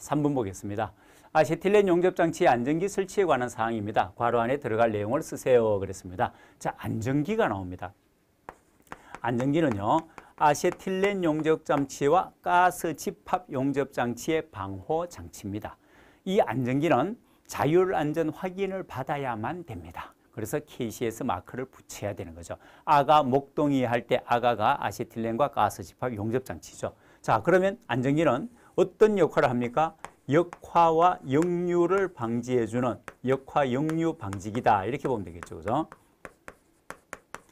3분 보겠습니다. 아세틸렌 용접장치 안전기 설치에 관한 사항입니다. 괄호 안에 들어갈 내용을 쓰세요. 그랬습니다. 자, 안전기가 나옵니다. 안전기는요. 아세틸렌 용접장치와 가스 집합 용접장치의 방호 장치입니다. 이 안전기는 자율 안전 확인을 받아야만 됩니다. 그래서 KCS 마크를 붙여야 되는 거죠. 아가 목동이 할 때 아가가 아세틸렌과 가스 집합 용접 장치죠. 자, 그러면 안전기는 어떤 역할을 합니까? 역화와 역류를 방지해주는 역화 역류 방지기다 이렇게 보면 되겠죠. 그죠?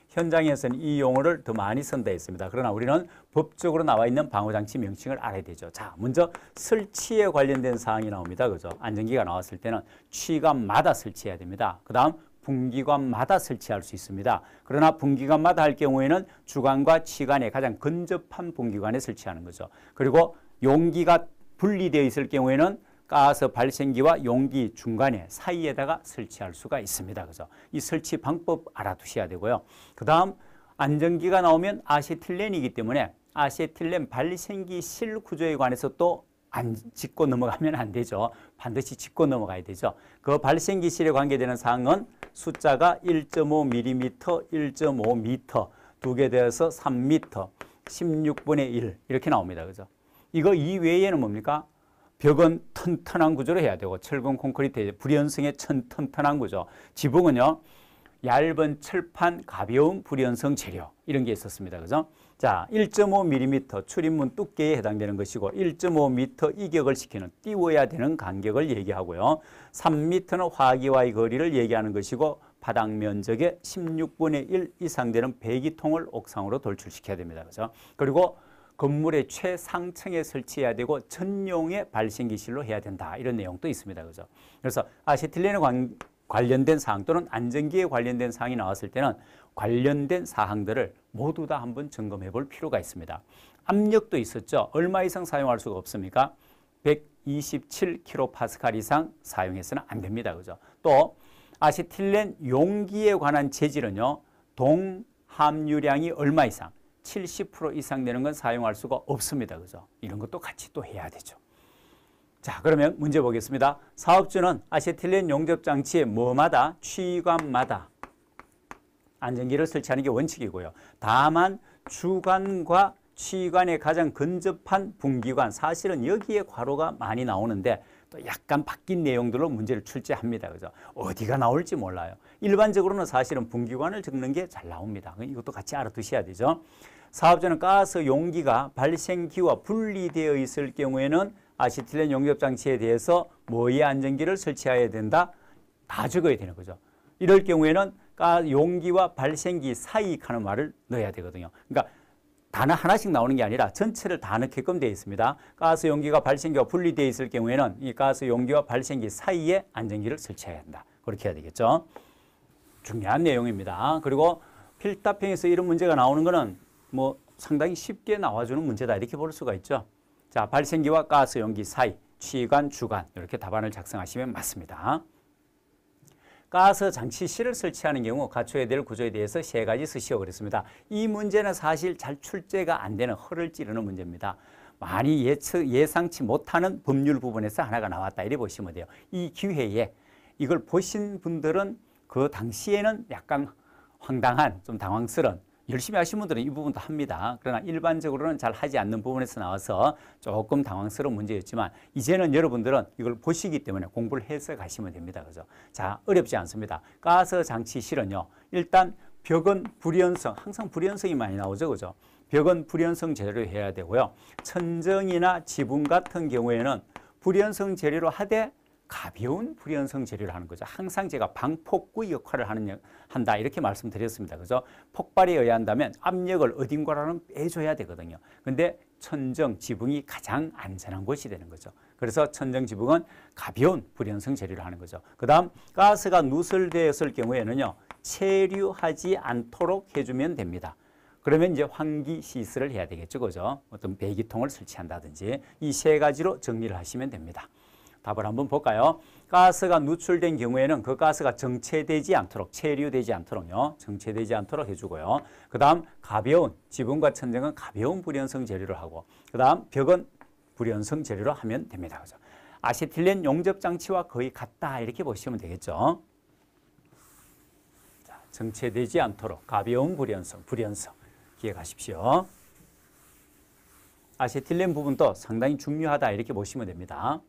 현장에서는 이 용어를 더 많이 쓴다 했습니다. 그러나 우리는 법적으로 나와 있는 방호장치 명칭을 알아야 되죠. 자, 먼저 설치에 관련된 사항이 나옵니다. 그죠? 안전기가 나왔을 때는 취관마다 설치해야 됩니다. 그 다음 분기관마다 설치할 수 있습니다. 그러나 분기관마다 할 경우에는 주관과 취관에 가장 근접한 분기관에 설치하는 거죠. 그리고 용기가 분리되어 있을 경우에는 가스 발생기와 용기 중간에 사이에다가 설치할 수가 있습니다. 그래서 이 설치 방법 알아두셔야 되고요. 그 다음 안정기가 나오면 아세틸렌이기 때문에 아세틸렌 발생기 실 구조에 관해서 또안 짚고 넘어가면 안 되죠. 반드시 짚고 넘어가야 되죠. 그 발생기 실에 관계되는 사항은 숫자가 1.5mm, 1.5m, 두개 되어서 3m, 16분의 1 이렇게 나옵니다. 그죠? 이거 이외에는 뭡니까? 벽은 튼튼한 구조로 해야 되고 철근 콘크리트의 불연성의 튼튼한 구조. 지붕은요. 얇은 철판 가벼운 불연성 재료 이런 게 있었습니다. 그죠? 자, 1.5mm 출입문 두께에 해당되는 것이고 1.5m 이격을 시키는 띄워야 되는 간격을 얘기하고요. 3m는 화기와의 거리를 얘기하는 것이고 바닥 면적의 16분의 1 이상 되는 배기통을 옥상으로 돌출시켜야 됩니다. 그죠? 그리고 건물의 최상층에 설치해야 되고 전용의 발생기실로 해야 된다. 이런 내용도 있습니다. 그죠? 그래서 아세틸렌에 관, 관련된 사항 또는 안전기에 관련된 사항이 나왔을 때는 관련된 사항들을 모두 다 한번 점검해 볼 필요가 있습니다. 압력도 있었죠. 얼마 이상 사용할 수가 없습니까? 127kPa 이상 사용해서는 안 됩니다. 그죠? 또 아세틸렌 용기에 관한 재질은요. 동함유량이 얼마 이상 70% 이상 되는 건 사용할 수가 없습니다. 그죠? 이런 것도 같이 또 해야 되죠. 자, 그러면 문제 보겠습니다. 사업주는 아세틸렌 용접 장치의 뭐마다 취관마다 안전기를 설치하는 게 원칙이고요. 다만 주관과 취관에 가장 근접한 분기관 사실은 여기에 과로가 많이 나오는데 또 약간 바뀐 내용들로 문제를 출제합니다. 그래 어디가 나올지 몰라요. 일반적으로는 사실은 분기관을 적는 게 잘 나옵니다. 이것도 같이 알아두셔야 되죠. 사업자는 가스 용기가 발생기와 분리되어 있을 경우에는 아시틸렌 용접장치에 대해서 뭐의 안전기를 설치해야 된다? 다 적어야 되는 거죠. 이럴 경우에는 용기와 발생기 사이 하는 말을 넣어야 되거든요. 그러니까 단어 하나씩 나오는 게 아니라 전체를 다 넣게끔 되어 있습니다. 가스 용기가 발생기와 분리되어 있을 경우에는 이 가스 용기와 발생기 사이에 안전기를 설치해야 한다. 그렇게 해야 되겠죠. 중요한 내용입니다. 그리고 필답형에서 이런 문제가 나오는 거는 뭐 상당히 쉽게 나와주는 문제다 이렇게 볼 수가 있죠. 자 발생기와 가스 용기 사이, 취관, 주관 이렇게 답안을 작성하시면 맞습니다. 가스 장치 실을 설치하는 경우 갖춰야 될 구조에 대해서 세 가지 쓰시오 그랬습니다. 이 문제는 사실 잘 출제가 안 되는 허를 찌르는 문제입니다. 많이 예측, 예상치 못하는 법률 부분에서 하나가 나왔다 이래 보시면 돼요. 이 기회에 이걸 보신 분들은 그 당시에는 약간 황당한 좀 당황스러운 열심히 하신 분들은 이 부분도 합니다. 그러나 일반적으로는 잘 하지 않는 부분에서 나와서 조금 당황스러운 문제였지만 이제는 여러분들은 이걸 보시기 때문에 공부를 해서 가시면 됩니다. 그죠? 자, 어렵지 않습니다. 가스 장치 실은요. 일단 벽은 불연성, 항상 불연성이 많이 나오죠. 그죠? 벽은 불연성 재료 로 해야 되고요. 천정이나 지붕 같은 경우에는 불연성 재료로 하되 가벼운 불연성 재료를 하는 거죠. 항상 제가 방폭구 역할을 하는 한다 이렇게 말씀드렸습니다. 그래서 폭발에 의한다면 압력을 어딘가로는 빼줘야 되거든요. 근데 천정 지붕이 가장 안전한 곳이 되는 거죠. 그래서 천정 지붕은 가벼운 불연성 재료를 하는 거죠. 그다음 가스가 누설되었을 경우에는요. 체류하지 않도록 해주면 됩니다. 그러면 이제 환기 시설을 해야 되겠죠. 그죠? 어떤 배기통을 설치한다든지 이 세 가지로 정리를 하시면 됩니다. 답을 한번 볼까요? 가스가 누출된 경우에는 그 가스가 정체되지 않도록, 체류되지 않도록요. 정체되지 않도록 해주고요. 그 다음 가벼운, 지붕과 천장은 가벼운 불연성 재료를 하고 그 다음 벽은 불연성 재료로 하면 됩니다. 그죠? 아세틸렌 용접 장치와 거의 같다 이렇게 보시면 되겠죠. 자, 정체되지 않도록 가벼운 불연성, 불연성 기억하십시오. 아세틸렌 부분도 상당히 중요하다 이렇게 보시면 됩니다.